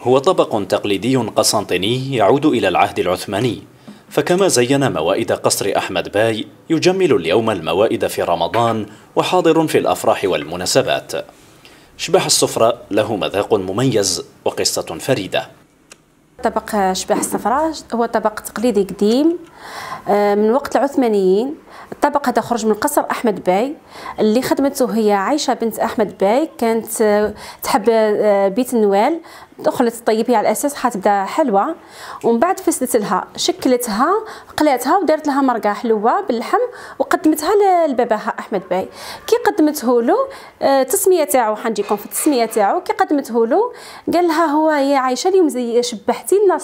هو طبق تقليدي قسنطيني يعود إلى العهد العثماني فكما زين موائد قصر أحمد باي يجمل اليوم الموائد في رمضان وحاضر في الأفراح والمناسبات شبح الصفرة له مذاق مميز وقصة فريدة طبق شباح الصفراء هو طبق تقليدي قديم آه، من وقت العثمانيين الطبق هذا خرج من قصر احمد باي اللي خدمته هي عائشه بنت احمد باي كانت آه، تحب آه، بيت النوال دخلت طيبي على اساس حتبدا حلوه ومن بعد فسدت لها شكلتها قلاتها ودارت لها مرقه حلوه باللحم وقدمتها لباباها احمد باي كي قدمته له التسميه آه، تاعو حنجيكم في التسميه تاعو كي قدمته له قال لها هو يا عايشه اليوم زي شبحتي لنا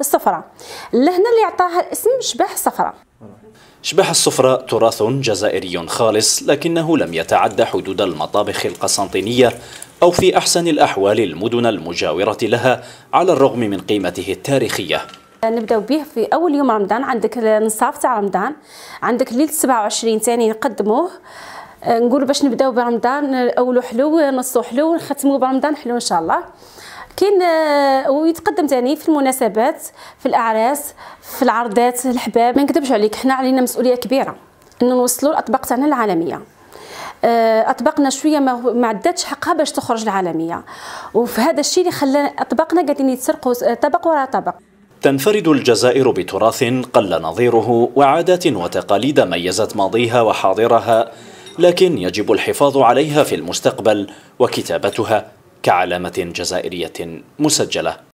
الصفراء لهنا اللي عطاها الاسم شبح الصفراء شبح السفرة تراث جزائري خالص لكنه لم يتعدى حدود المطابخ القسنطينية أو في أحسن الأحوال المدن المجاورة لها على الرغم من قيمته التاريخية نبداو به في اول يوم رمضان عندك النصاف تاع رمضان عندك ليله 27 ثاني نقدموه نقول باش نبداو برمضان اولو حلو نصو حلو نختمو برمضان حلو ان شاء الله كاين آه، ويتقدم ثاني في المناسبات في الاعراس في العرضات الحباب ما نكذبش عليك حنا علينا مسؤوليه كبيره ان نوصلوا الاطباق تاعنا العالميه آه، اطباقنا شويه ما ما عداتش حقها باش تخرج العالميه وفي هذا الشيء اللي خلى اطباقنا قاعدين يتسرقوا آه، طبق ورا طبق تنفرد الجزائر بتراث قل نظيره وعادات وتقاليد ميزت ماضيها وحاضرها لكن يجب الحفاظ عليها في المستقبل وكتابتها كعلامة جزائرية مسجلة